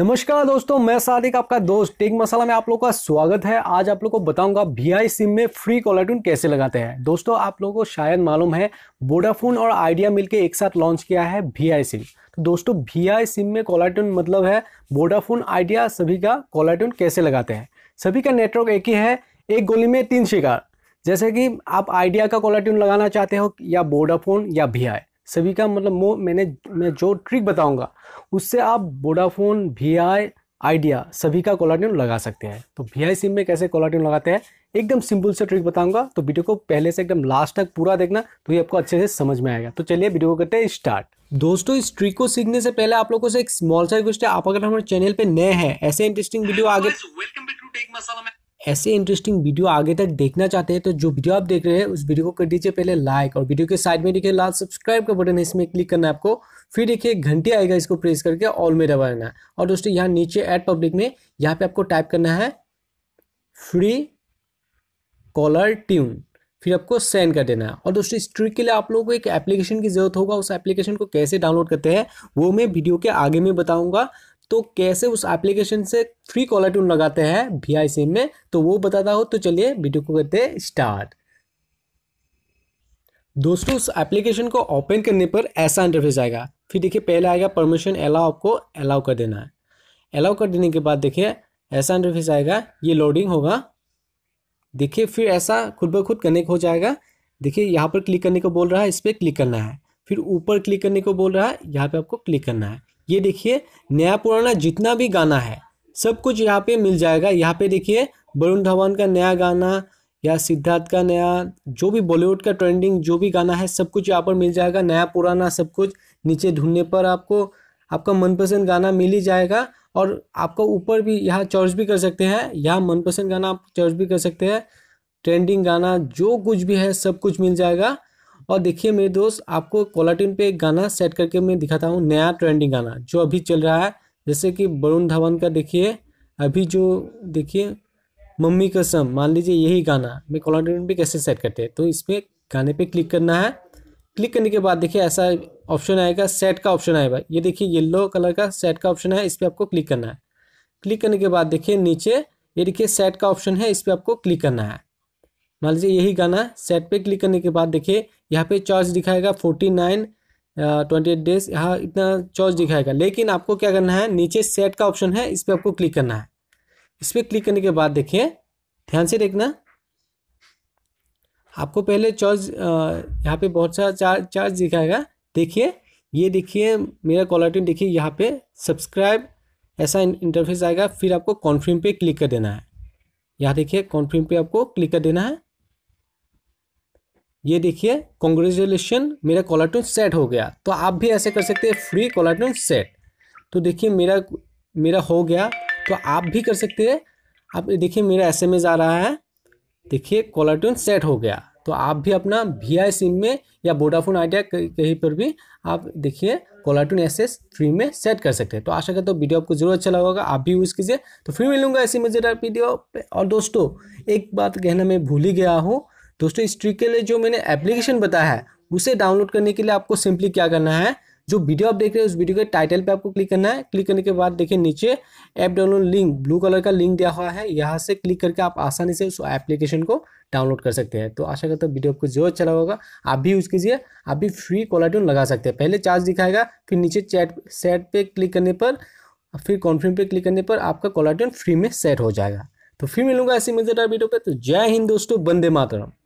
नमस्कार दोस्तों मैं सादिक आपका दोस्त टेक मसाला में आप लोग का स्वागत है आज आप लोग को बताऊंगा वी सिम में फ्री कॉलर ट्यून कैसे लगाते हैं दोस्तों आप लोगों को शायद मालूम है वोडाफोन और आइडिया मिलके एक साथ लॉन्च किया है वी सिम तो दोस्तों वी सिम में कॉलर ट्यून मतलब है वोडाफोन आइडिया सभी का कॉलर ट्यून कैसे लगाते हैं सभी का नेटवर्क एक ही है एक गोली में तीन शिकार जैसे कि आप आइडिया का कॉलर ट्यून लगाना चाहते हो या वोडाफोन या वी सभी का मतलब मैंने मैं जो ट्रिक बताऊंगा उससे आप वोडाफोन वी आई आइडिया सभी का कॉलर ट्यून लगा सकते हैं तो वी आई सिम में कैसे कॉलर ट्यून लगाते हैं एकदम सिंपल से ट्रिक बताऊंगा तो वीडियो को पहले से एकदम लास्ट तक पूरा देखना तो ये आपको अच्छे से समझ में आएगा तो चलिए वीडियो को करते हैं स्टार्ट दोस्तों इस ट्रिक को सीखने से पहले आप लोगों से एक स्मॉल सा रिक्वेस्ट है आप अगर हमारे चैनल पे नए हैं ऐसे इंटरेस्टिंग वीडियो आगे ऐसे इंटरेस्टिंग वीडियो आगे तक देखना चाहते हैं तो जो वीडियो आप देख रहे हैं उस वीडियो को कर दीजिए पहले लाइक और वीडियो के साइड में देखिए लाल सब्सक्राइब का बटन है इसमें क्लिक करना है आपको फिर देखिए घंटे आएगा इसको प्रेस करके ऑल में दबाना है और दोस्तों यहाँ नीचे एड पब्लिक में यहाँ पे आपको टाइप करना है फ्री कॉलर ट्यून फिर आपको सेंड कर देना है और दोस्तों इस ट्रिक के लिए आप लोगों को एक एप्लीकेशन की जरूरत होगा उस एप्लीकेशन को कैसे डाउनलोड करते हैं वो मैं वीडियो के आगे में बताऊंगा तो कैसे उस एप्लीकेशन से फ्री कॉलर ट्यून लगाते हैं वी आई सिम में तो वो बताता हो तो चलिए वीडियो को करते हैं स्टार्ट दोस्तों उस एप्लीकेशन को ओपन करने पर ऐसा इंटरफेस आएगा फिर देखिए पहले आएगा परमिशन अलाउ आपको अलाउ कर देना है अलाउ कर देने के बाद देखिए ऐसा इंटरफेस आएगा ये लोडिंग होगा देखिए फिर ऐसा खुद ब खुद कनेक्ट हो जाएगा देखिए यहाँ पर क्लिक करने को बोल रहा है इस पर क्लिक करना है फिर ऊपर क्लिक करने को बोल रहा है यहाँ पे आपको क्लिक करना है ये देखिए नया पुराना जितना भी गाना है सब कुछ यहाँ पे मिल जाएगा यहाँ पे देखिए वरुण धवन का नया गाना या सिद्धार्थ का नया जो भी बॉलीवुड का ट्रेंडिंग जो भी गाना है सब कुछ यहाँ पर मिल जाएगा नया पुराना सब कुछ नीचे ढूंढने पर आपको आपका मनपसंद गाना मिल ही जाएगा और आपको ऊपर भी यहाँ चर्च भी कर सकते हैं यहाँ मनपसंद गाना आप चर्च भी कर सकते हैं ट्रेंडिंग गाना जो कुछ भी है सब कुछ मिल जाएगा और देखिए मेरे दोस्त आपको कॉलरटिन पे एक गाना सेट करके मैं दिखाता हूँ नया ट्रेंडिंग गाना जो अभी चल रहा है जैसे कि वरुण धवन का देखिए अभी जो देखिए मम्मी कसम मान लीजिए यही गाना मैं कॉलरटिन पे कैसे सेट करते हैं तो इसमें गाने पे क्लिक करना है क्लिक करने के बाद देखिए ऐसा ऑप्शन आएगा सेट का ऑप्शन आएगा ये देखिए येल्लो कलर का सेट का ऑप्शन है इस पर आपको क्लिक करना है क्लिक करने के बाद देखिए नीचे ये देखिए सेट का ऑप्शन है इस पर आपको क्लिक करना है मान लीजिए यही गाना सेट पे क्लिक करने के बाद देखिए यहाँ पे चार्ज दिखाएगा forty nine twenty eight days यहाँ इतना चार्ज दिखाएगा लेकिन आपको क्या करना है नीचे सेट का ऑप्शन है इस पर आपको क्लिक करना है इस पर क्लिक करने के बाद देखिए ध्यान से देखना आपको पहले चार्ज यहाँ पे बहुत सारा चार्ज चार्ज दिखाएगा देखिए ये देखिए मेरा क्वालिटी देखिए यहाँ पे सब्सक्राइब ऐसा इंटरफेस आएगा फिर आपको कॉन्फ्रिम पे क्लिक कर देना है यहाँ देखिए कॉन्फ्रिम पे आपको क्लिक कर देना है ये देखिए कॉन्ग्रेचुलेशन मेरा कॉलर सेट हो गया तो आप भी ऐसे कर सकते हैं फ्री कॉलर सेट तो देखिए मेरा मेरा हो गया तो आप भी कर सकते हैं आप देखिए मेरा एस एम एस आ रहा है देखिए कॉलर सेट हो गया तो आप भी अपना वी आई सिम में या वोडाफोन आइडिया कहीं पर भी आप देखिए कॉलर एस एस फ्री में सेट कर सकते हैं तो आशा करता हूँ वीडियो आपको जरूर अच्छा लगा होगा आप भी यूज़ कीजिए तो फिर मिलूंगा ऐसी मज़ेदार वीडियो और दोस्तों एक बात कहना मैं भूल ही गया हूँ दोस्तों इस ट्रिक के लिए जो मैंने एप्लीकेशन बताया है उसे डाउनलोड करने के लिए आपको सिंपली क्या करना है जो वीडियो आप देख रहे हैं उस वीडियो के टाइटल पे आपको क्लिक करना है क्लिक करने के बाद देखिए नीचे app download link blue colour का लिंक दिया हुआ है यहाँ से क्लिक करके आप आसानी से उस एप्लीकेशन को डाउनलोड कर सकते हैं तो आशा करता हूँ वीडियो आपको जो अच्छा लगा होगा आप भी यूज़ कीजिए आप भी फ्री कॉलर ट्यून लगा सकते हैं पहले चार्ज दिखाएगा फिर नीचे चैट सेट पर क्लिक करने पर फिर कॉन्फर्म पर क्लिक करने पर आपका कॉलर ट्यून फ्री में सेट हो जाएगा तो फिर मिलूंगा ऐसी मज़ेदार वीडियो पर तो जय हिंद दोस्तों बंदे मातरम